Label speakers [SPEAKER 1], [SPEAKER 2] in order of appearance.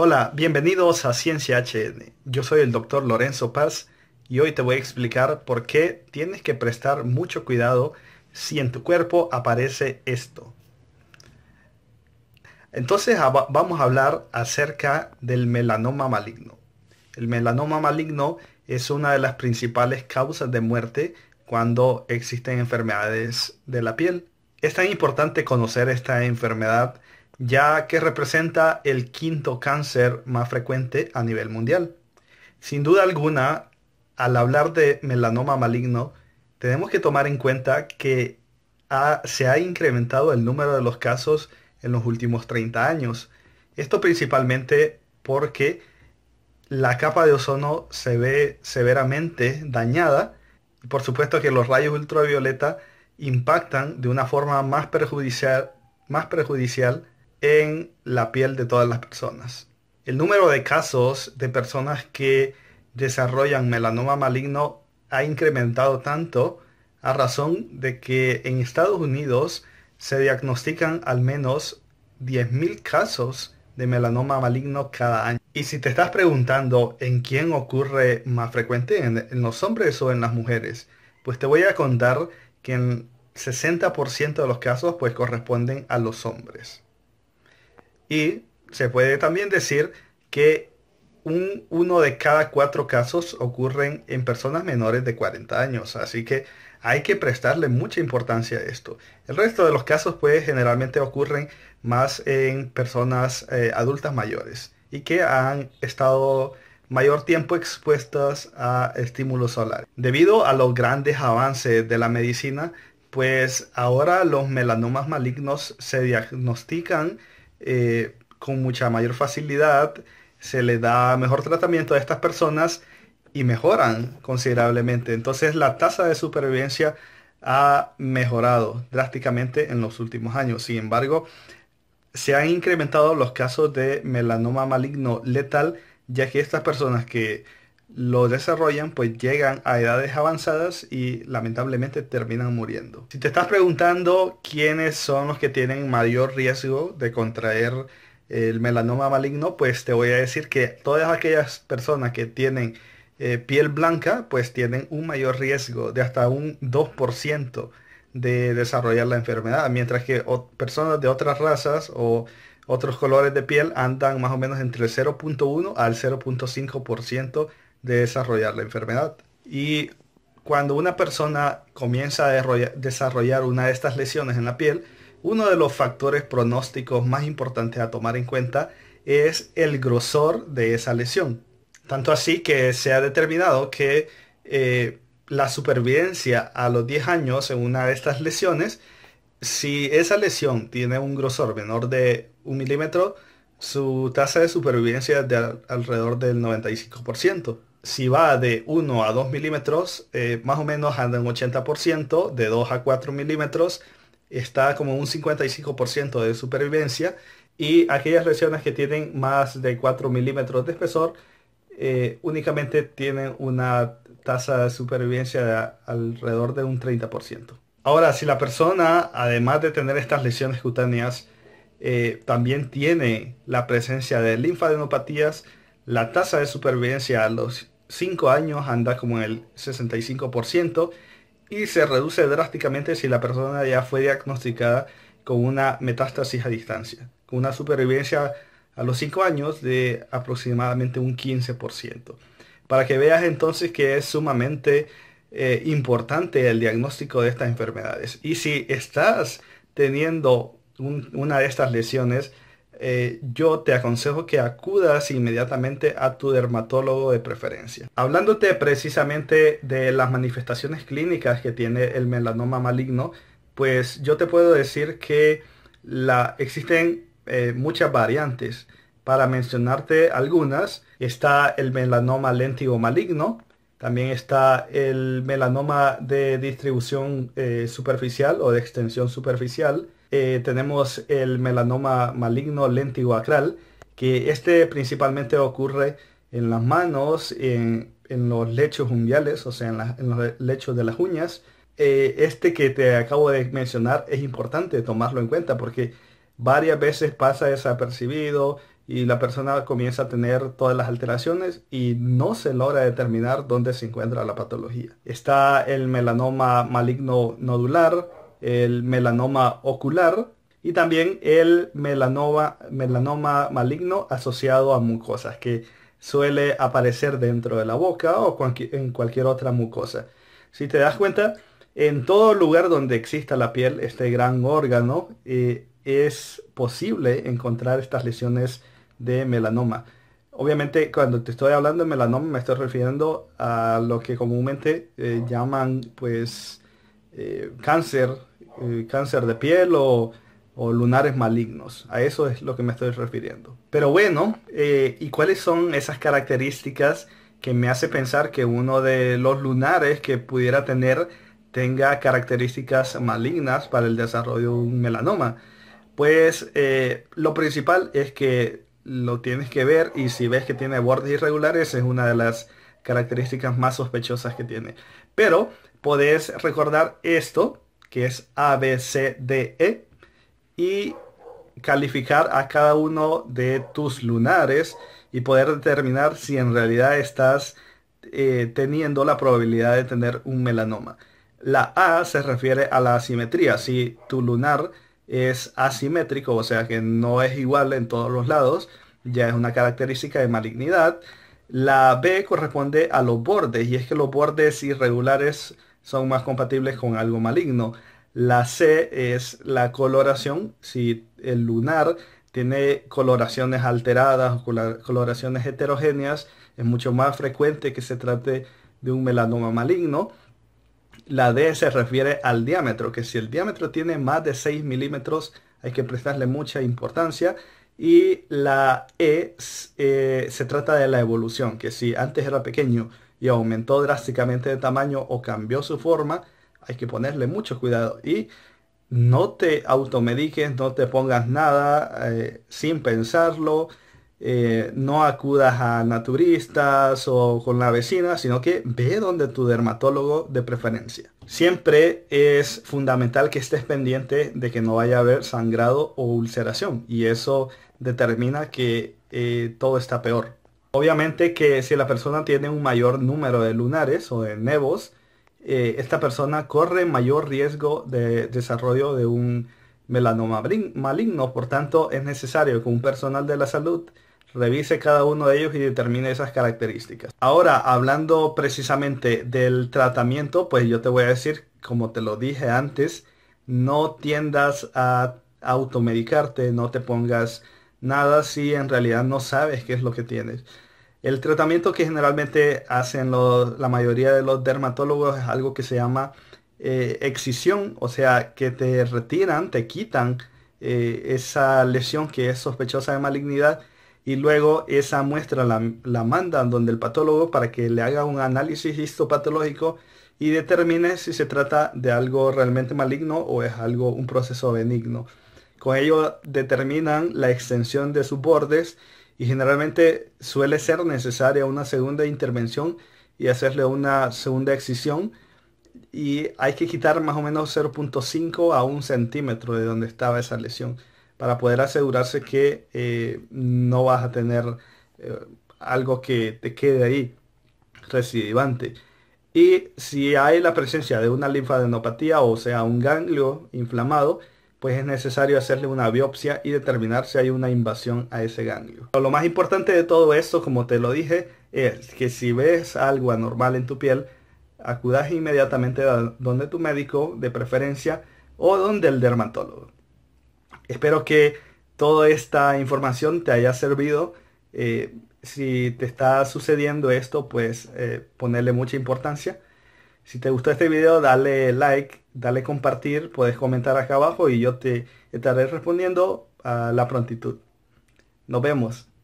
[SPEAKER 1] Hola, bienvenidos a Ciencia HN. Yo soy el doctor Lorenzo Paz y hoy te voy a explicar por qué tienes que prestar mucho cuidado si en tu cuerpo aparece esto. Entonces vamos a hablar acerca del melanoma maligno. El melanoma maligno es una de las principales causas de muerte cuando existen enfermedades de la piel. Es tan importante conocer esta enfermedad ya que representa el quinto cáncer más frecuente a nivel mundial. Sin duda alguna, al hablar de melanoma maligno, tenemos que tomar en cuenta que se ha incrementado el número de los casos en los últimos 30 años. Esto principalmente porque la capa de ozono se ve severamente dañada y por supuesto que los rayos ultravioleta impactan de una forma más perjudicial, más perjudicial en la piel de todas las personas. El número de casos de personas que desarrollan melanoma maligno ha incrementado tanto a razón de que en Estados Unidos se diagnostican al menos 10.000 casos de melanoma maligno cada año. Y si te estás preguntando en quién ocurre más frecuente, en, los hombres o en las mujeres, pues te voy a contar que el 60% de los casos pues corresponden a los hombres. Y se puede también decir que un, uno de cada cuatro casos ocurren en personas menores de 40 años, así que hay que prestarle mucha importancia a esto. El resto de los casos pues generalmente ocurren más en personas eh, adultas mayores y que han estado mayor tiempo expuestas a estímulos solares. Debido a los grandes avances de la medicina, pues ahora los melanomas malignos se diagnostican eh, con mucha mayor facilidad se le da mejor tratamiento a estas personas y mejoran considerablemente. Entonces la tasa de supervivencia ha mejorado drásticamente en los últimos años. Sin embargo, se han incrementado los casos de melanoma maligno letal, ya que estas personas que lo desarrollan, pues llegan a edades avanzadas y lamentablemente terminan muriendo. Si te estás preguntando quiénes son los que tienen mayor riesgo de contraer el melanoma maligno, pues te voy a decir que todas aquellas personas que tienen eh, piel blanca, pues tienen un mayor riesgo de hasta un 2% de desarrollar la enfermedad, mientras que personas de otras razas o otros colores de piel andan más o menos entre el 0.1 al 0.5% de desarrollar la enfermedad. Y cuando una persona comienza a desarrollar una de estas lesiones en la piel, uno de los factores pronósticos más importantes a tomar en cuenta es el grosor de esa lesión. Tanto así que se ha determinado que eh, la supervivencia a los 10 años en una de estas lesiones, si esa lesión tiene un grosor menor de un milímetro, su tasa de supervivencia es de alrededor del 95% si va de 1 a 2 milímetros, eh, más o menos anda un 80%, de 2 a 4 milímetros está como un 55% de supervivencia y aquellas lesiones que tienen más de 4 milímetros de espesor eh, únicamente tienen una tasa de supervivencia de alrededor de un 30%. Ahora, si la persona, además de tener estas lesiones cutáneas, eh, también tiene la presencia de linfadenopatías, la tasa de supervivencia a los 5 años anda como en el 65% y se reduce drásticamente si la persona ya fue diagnosticada con una metástasis a distancia, con una supervivencia a los 5 años de aproximadamente un 15%. Para que veas entonces que es sumamente eh, importante el diagnóstico de estas enfermedades. Y si estás teniendo una de estas lesiones, eh, yo te aconsejo que acudas inmediatamente a tu dermatólogo de preferencia. Hablándote precisamente de las manifestaciones clínicas que tiene el melanoma maligno, pues yo te puedo decir que existen eh, muchas variantes. Para mencionarte algunas, está el melanoma lentigo maligno, también está el melanoma de distribución eh, superficial o de extensión superficial, eh, tenemos el melanoma maligno lentigoacral, que este principalmente ocurre en las manos, en, los lechos unguiales, o sea, en, los lechos de las uñas. Eh, este que te acabo de mencionar es importante tomarlo en cuenta porque varias veces pasa desapercibido y la persona comienza a tener todas las alteraciones y no se logra determinar dónde se encuentra la patología. Está el melanoma maligno nodular, el melanoma ocular y también el melanoma, maligno asociado a mucosas, que suele aparecer dentro de la boca o en cualquier otra mucosa. Si te das cuenta, en todo lugar donde exista la piel, este gran órgano, eh, es posible encontrar estas lesiones de melanoma. Obviamente cuando te estoy hablando de melanoma me estoy refiriendo a lo que comúnmente eh, llaman pues eh, cáncer eh, cáncer de piel o, lunares malignos. A eso es lo que me estoy refiriendo. Pero bueno, eh, ¿y cuáles son esas características que me hace pensar que uno de los lunares que pudiera tener tenga características malignas para el desarrollo de un melanoma? Pues eh, lo principal es que lo tienes que ver y si ves que tiene bordes irregulares es una de las características más sospechosas que tiene. Pero podés recordar esto que es A, B, C, D, E, y calificar a cada uno de tus lunares y poder determinar si en realidad estás eh, teniendo la probabilidad de tener un melanoma. La A se refiere a la asimetría. Si tu lunar es asimétrico, o sea que no es igual en todos los lados, ya es una característica de malignidad. La B corresponde a los bordes y es que los bordes irregulares son más compatibles con algo maligno. La C es la coloración, si el lunar tiene coloraciones alteradas o coloraciones heterogéneas, es mucho más frecuente que se trate de un melanoma maligno. La D se refiere al diámetro, que si el diámetro tiene más de 6 milímetros, hay que prestarle mucha importancia. Y la E eh, se trata de la evolución, que si antes era pequeño, y aumentó drásticamente de tamaño o cambió su forma, hay que ponerle mucho cuidado. Y no te automediques, no te pongas nada eh, sin pensarlo, eh, no acudas a naturistas o con la vecina, sino que ve donde tu dermatólogo de preferencia. Siempre es fundamental que estés pendiente de que no vaya a haber sangrado o ulceración y eso determina que eh, todo está peor. Obviamente que si la persona tiene un mayor número de lunares o de nevos, eh, esta persona corre mayor riesgo de desarrollo de un melanoma maligno. Por tanto, es necesario que un personal de la salud revise cada uno de ellos y determine esas características. Ahora, hablando precisamente del tratamiento, pues yo te voy a decir, como te lo dije antes, no tiendas a automedicarte, no te pongas nada si en realidad no sabes qué es lo que tienes. El tratamiento que generalmente hacen la mayoría de los dermatólogos es algo que se llama eh, excisión, o sea, que te retiran, te quitan eh, esa lesión que es sospechosa de malignidad y luego esa muestra la, la, mandan donde el patólogo para que le haga un análisis histopatológico y determine si se trata de algo realmente maligno o es algo, un proceso benigno. Con ello determinan la extensión de sus bordes y generalmente suele ser necesaria una segunda intervención y hacerle una segunda excisión y hay que quitar más o menos 0.5 a 1 centímetro de donde estaba esa lesión para poder asegurarse que eh, no vas a tener eh, algo que te quede ahí residuante. Y si hay la presencia de una linfadenopatía o sea un ganglio inflamado, pues es necesario hacerle una biopsia y determinar si hay una invasión a ese ganglio. lo más importante de todo esto, como te lo dije, es que si ves algo anormal en tu piel, acudas inmediatamente a donde tu médico de preferencia o donde el dermatólogo. Espero que toda esta información te haya servido. Eh, si te está sucediendo esto, pues eh, ponerle mucha importancia. Si te gustó este video, dale like, dale compartir, puedes comentar acá abajo y yo te estaré respondiendo a ah, la prontitud. Nos vemos.